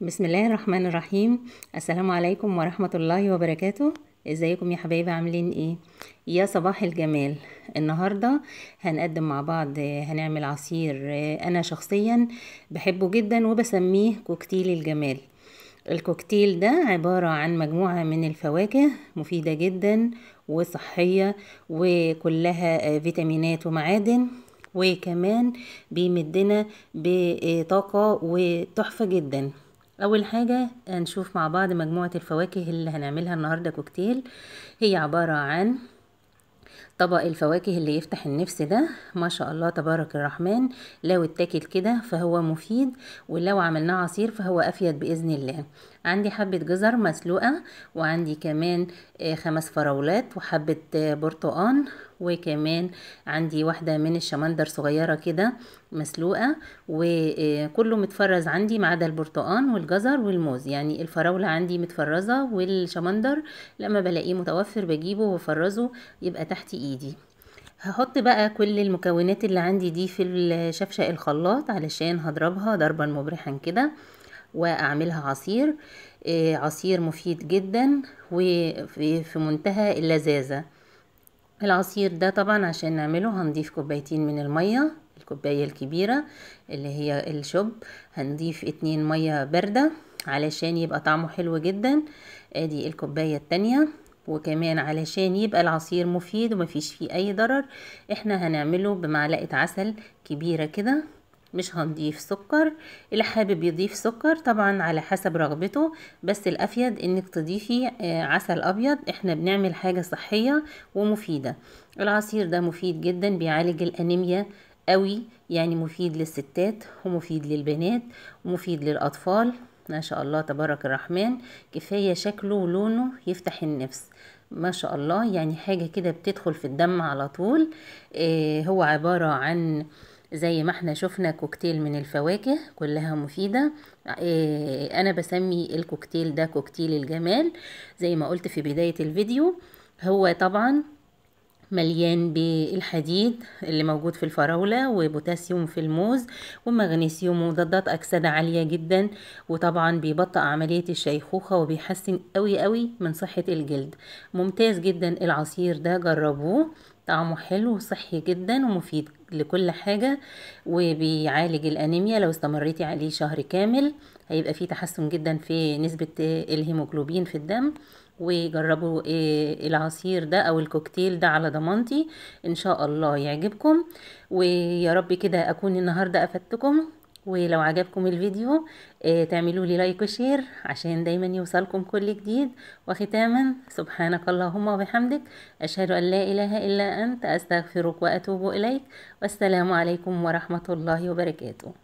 بسم الله الرحمن الرحيم السلام عليكم ورحمة الله وبركاته ازيكم يا حبايبي عاملين ايه يا صباح الجمال النهاردة هنقدم مع بعض هنعمل عصير انا شخصيا بحبه جدا وبسميه كوكتيل الجمال الكوكتيل ده عبارة عن مجموعة من الفواكه مفيدة جدا وصحية وكلها آه، فيتامينات ومعادن وكمان بيمدنا بطاقة وتحفة جدا اول حاجة هنشوف مع بعض مجموعة الفواكه اللي هنعملها النهاردة كوكتيل هي عبارة عن طبق الفواكه اللي يفتح النفس ده ما شاء الله تبارك الرحمن لو اتاكل كده فهو مفيد ولو عملناه عصير فهو افيد باذن الله عندي حبة جزر مسلوقة وعندي كمان آه، خمس فراولات وحبة آه، برتقان وكمان عندي واحدة من الشمندر صغيرة كده مسلوقة وكله آه، متفرز عندي ما عدا البرتقان والجزر والموز يعني الفراولة عندي متفرزة والشمندر لما بلاقيه متوفر بجيبه وافرزه يبقى تحت ايدي هحط بقى كل المكونات اللي عندي دي في الشفشق الخلاط علشان هضربها ضربا مبرحا كده واعملها عصير آه، عصير مفيد جدا وفي منتهى اللذاذة العصير ده طبعا عشان نعمله هنضيف كوبايتين من المية الكوباية الكبيرة اللي هي الشوب هنضيف اتنين مية باردة علشان يبقى طعمه حلو جدا ادي الكوباية التانية وكمان علشان يبقى العصير مفيد ومفيش فيه اي ضرر احنا هنعمله بمعلقة عسل كبيرة كده مش هنضيف سكر اللي حابب يضيف سكر طبعا على حسب رغبته بس الافيد انك تضيفي آه، عسل ابيض احنا بنعمل حاجه صحيه ومفيده العصير ده مفيد جدا بيعالج الانيميا قوي يعني مفيد للستات ومفيد للبنات ومفيد للاطفال ما شاء الله تبارك الرحمن كفاية شكله ولونه يفتح النفس ما شاء الله يعني حاجة كده بتدخل في الدم على طول إيه هو عبارة عن زي ما احنا شفنا كوكتيل من الفواكه كلها مفيدة إيه انا بسمي الكوكتيل ده كوكتيل الجمال زي ما قلت في بداية الفيديو هو طبعا مليان بالحديد اللي موجود في الفراولة وبوتاسيوم في الموز ومغنيسيوم ومضادات أكسدة عالية جدا وطبعا بيبطئ عملية الشيخوخة وبيحسن قوي قوي من صحة الجلد ممتاز جدا العصير ده جربوه طعمه حلو وصحي جدا ومفيد لكل حاجة وبيعالج الأنيميا لو استمريتي عليه شهر كامل هيبقى فيه تحسن جدا في نسبة الهيموجلوبين في الدم وجربوا إيه العصير ده او الكوكتيل ده على ضمانتي ان شاء الله يعجبكم ويا رب كده اكون النهارده افدتكم ولو عجبكم الفيديو إيه تعملوا لي لايك وشير عشان دايما يوصلكم كل جديد وختاما سبحانك اللهم وبحمدك أشهد أن لا إله إلا أنت أستغفرك وأتوب إليك والسلام عليكم ورحمة الله وبركاته